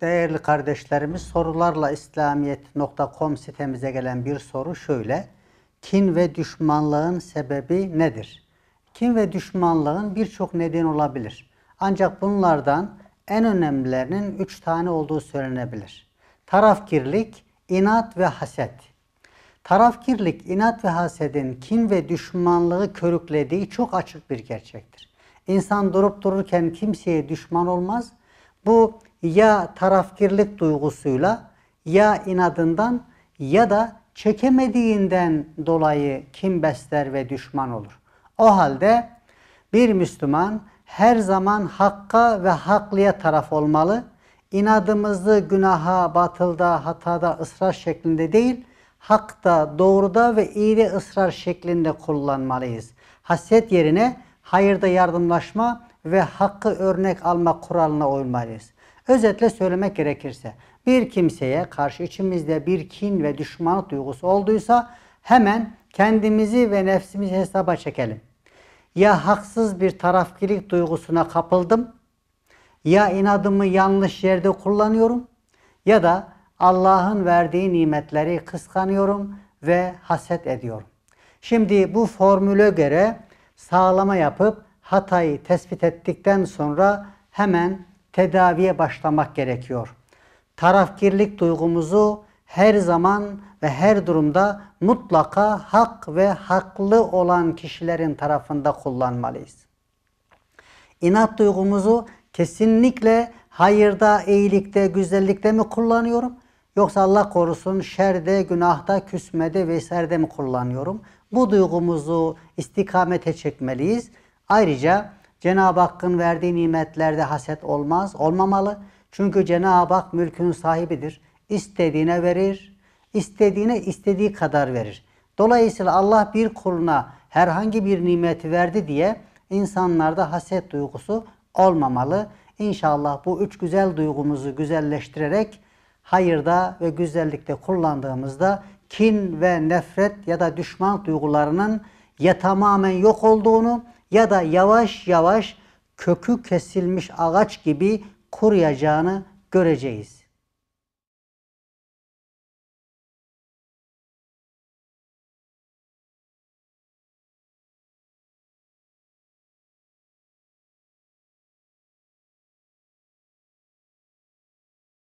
Değerli kardeşlerimiz sorularla İslamiyet.com sitemize gelen bir soru şöyle. Kin ve düşmanlığın sebebi nedir? Kin ve düşmanlığın birçok neden olabilir. Ancak bunlardan en önemlilerinin üç tane olduğu söylenebilir. Tarafkirlik, inat ve haset. Tarafkirlik, inat ve hasedin kin ve düşmanlığı körüklediği çok açık bir gerçektir. İnsan durup dururken kimseye düşman olmaz. Bu ya tarafkirlik duygusuyla ya inadından ya da çekemediğinden dolayı kim besler ve düşman olur. O halde bir Müslüman her zaman hakka ve haklıya taraf olmalı. İnadımızı günaha, batılda, hatada ısrar şeklinde değil, hakta, doğruda ve iyi ısrar şeklinde kullanmalıyız. Haset yerine hayırda yardımlaşma ve hakkı örnek alma kuralına uymalıyız. Özetle söylemek gerekirse bir kimseye karşı içimizde bir kin ve düşmanlık duygusu olduysa hemen kendimizi ve nefsimizi hesaba çekelim. Ya haksız bir tarafkilik duygusuna kapıldım, ya inadımı yanlış yerde kullanıyorum ya da Allah'ın verdiği nimetleri kıskanıyorum ve haset ediyorum. Şimdi bu formüle göre sağlama yapıp hatayı tespit ettikten sonra hemen tedaviye başlamak gerekiyor. Tarafkirlik duygumuzu her zaman ve her durumda mutlaka hak ve haklı olan kişilerin tarafında kullanmalıyız. İnat duygumuzu kesinlikle hayırda, iyilikte, güzellikte mi kullanıyorum? Yoksa Allah korusun şerde, günahta, küsmede vesairede mi kullanıyorum? Bu duygumuzu istikamete çekmeliyiz. Ayrıca Cenab-ı Hakk'ın verdiği nimetlerde haset olmaz, olmamalı. Çünkü Cenab-ı Hak mülkün sahibidir. İstediğine verir, istediğine istediği kadar verir. Dolayısıyla Allah bir kuluna herhangi bir nimeti verdi diye insanlarda haset duygusu olmamalı. İnşallah bu üç güzel duygumuzu güzelleştirerek hayırda ve güzellikte kullandığımızda kin ve nefret ya da düşman duygularının ya tamamen yok olduğunu ya da yavaş yavaş kökü kesilmiş ağaç gibi kuruyacağını göreceğiz.